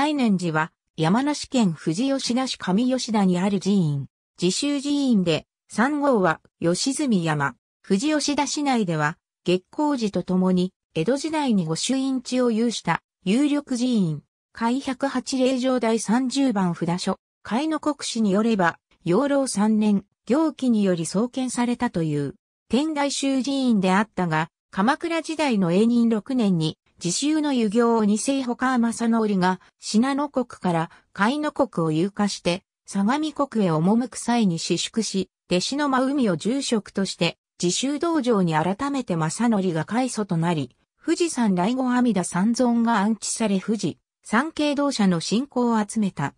西念寺は山梨県富士吉田市上吉田にある寺院、自習寺院で、3号は吉住山、富士吉田市内では月光寺と共に江戸時代に御朱印地を有した有力寺院、開108霊場第30番札所、海の国史によれば、養老3年、行基により創建されたという、天台宗寺院であったが、鎌倉時代の永仁6年に、自習の遊行を二世保正則が、信濃国から海野国を遊化して、相模国へ赴く際に私縮し、弟子の真海を住職として、自習道場に改めて正則が開祖となり、富士山来後阿弥陀三尊が安置され富士、三景道社の信仰を集めた。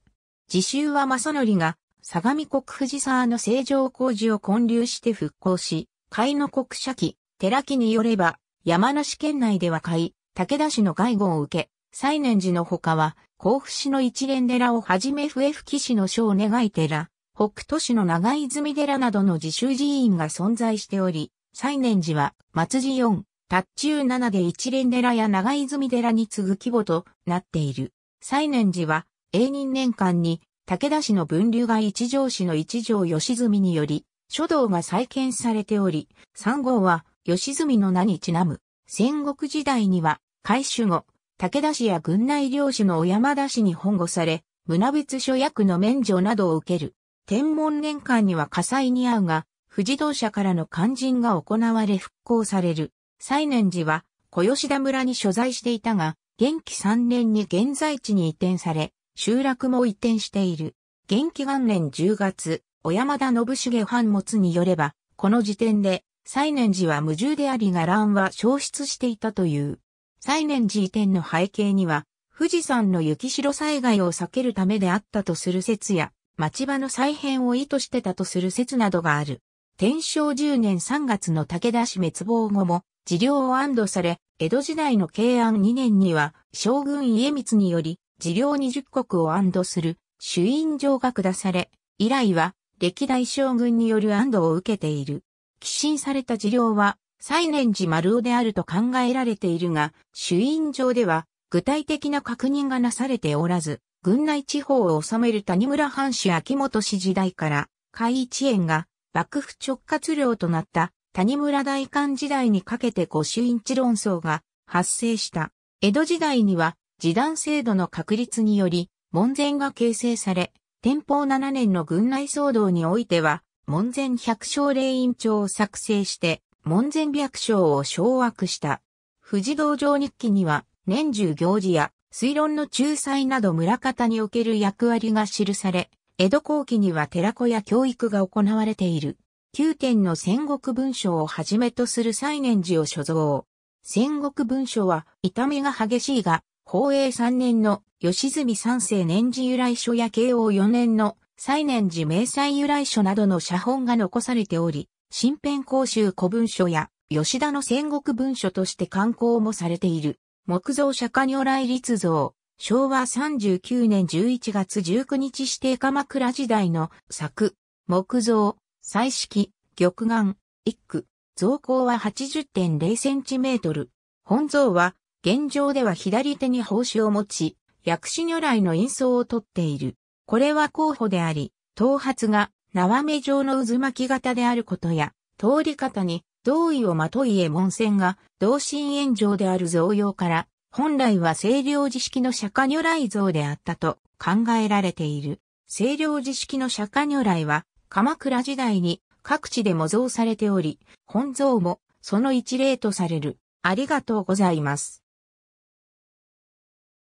自習は正則が、相模国富士沢の正常工事を建立して復興し、海の国社記、寺記によれば、山梨県内では海、武田氏の外護を受け、西念寺の他は、甲府市の一連寺をはじめ笛吹市の小願い寺、北都市の長泉寺などの自習寺院が存在しており、西念寺は、松寺四、達中七で一連寺や長泉寺に次ぐ規模となっている。西念寺は、永仁年間に、武田氏の分流が一条市の一条吉住により、書道が再建されており、三号は吉住の名にちなむ。戦国時代には開守後、武田氏や軍内領主の小山田氏に本護され、村別所役の免除などを受ける。天文年間には火災に遭うが、富士同社からの肝心が行われ復興される。西年寺は、小吉田村に所在していたが、元気3年に現在地に移転され、集落も移転している。元気元年10月、小山田信重藩物によれば、この時点で、西年寺は無重でありが乱は消失していたという。西年寺移転の背景には、富士山の雪城災害を避けるためであったとする説や、町場の再編を意図してたとする説などがある。天正10年3月の武田氏滅亡後も、治療を安堵され、江戸時代の慶安2年には、将軍家光により、治療20国を安堵する、主因状が下され、以来は、歴代将軍による安堵を受けている。寄進された治療は、西念寺丸尾であると考えられているが、朱印上では具体的な確認がなされておらず、軍内地方を治める谷村藩主秋元氏時代から、海一円が幕府直轄領となった谷村大官時代にかけて御朱印地論争が発生した。江戸時代には、示談制度の確立により、門前が形成され、天保7年の軍内騒動においては、門前百姓令院長を作成して、門前略称を掌握した。富士道場日記には、年中行事や推論の仲裁など村方における役割が記され、江戸後期には寺子や教育が行われている。旧点の戦国文書をはじめとする西年寺を所蔵。戦国文書は痛みが激しいが、宝永3年の吉住三世年次由来書や慶応4年の西年寺明細由来書などの写本が残されており、新編公衆古文書や吉田の戦国文書として刊行もされている。木造釈迦如来立像、昭和39年11月19日指定鎌倉時代の作、木造、彩色、玉眼、一句、造高は80.0センチメートル。本像は、現状では左手に奉仕を持ち、薬師如来の印象をとっている。これは候補であり、頭髪が縄目状の渦巻き型であることや、通り方に、同意をまといえ門線が、同心円状である造用から、本来は清涼寺式の釈迦如来像であったと考えられている。清涼寺式の釈迦如来は、鎌倉時代に各地で模造されており、本像もその一例とされる。ありがとうございます。